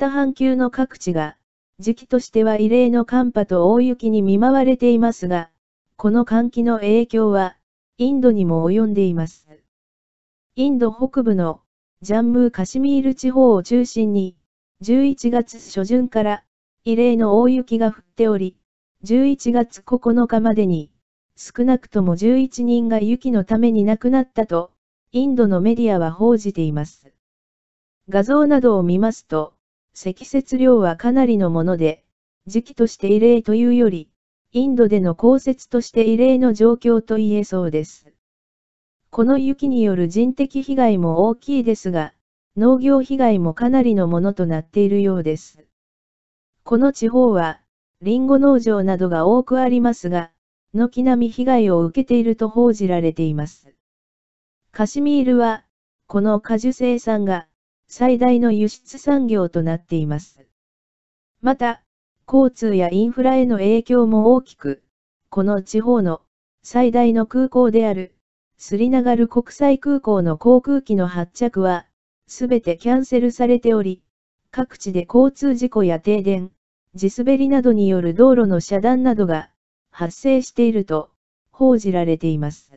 北半球の各地が、時期としては異例の寒波と大雪に見舞われていますが、この寒気の影響は、インドにも及んでいます。インド北部のジャンムー・カシミール地方を中心に、11月初旬から異例の大雪が降っており、11月9日までに、少なくとも11人が雪のために亡くなったと、インドのメディアは報じています。画像などを見ますと、積雪量はかなりのもので、時期として異例というより、インドでの降雪として異例の状況と言えそうです。この雪による人的被害も大きいですが、農業被害もかなりのものとなっているようです。この地方は、リンゴ農場などが多くありますが、軒並み被害を受けていると報じられています。カシミールは、この果樹生産が、最大の輸出産業となっています。また、交通やインフラへの影響も大きく、この地方の最大の空港である、スリナガル国際空港の航空機の発着は、すべてキャンセルされており、各地で交通事故や停電、地滑りなどによる道路の遮断などが発生していると報じられています。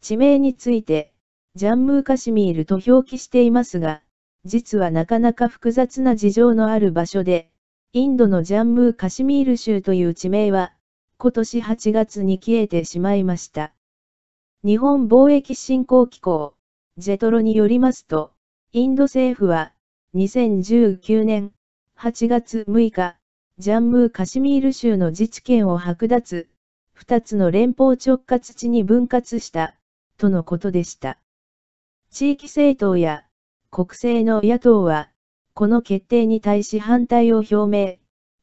地名について、ジャンムーカシミールと表記していますが、実はなかなか複雑な事情のある場所で、インドのジャンムーカシミール州という地名は、今年8月に消えてしまいました。日本貿易振興機構、ジェトロによりますと、インド政府は、2019年8月6日、ジャンムーカシミール州の自治権を剥奪、2つの連邦直轄地に分割した、とのことでした。地域政党や国政の野党は、この決定に対し反対を表明。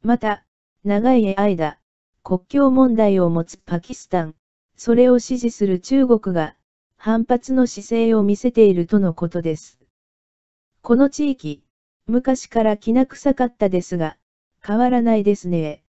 また、長い間、国境問題を持つパキスタン、それを支持する中国が、反発の姿勢を見せているとのことです。この地域、昔からきな臭かったですが、変わらないですね。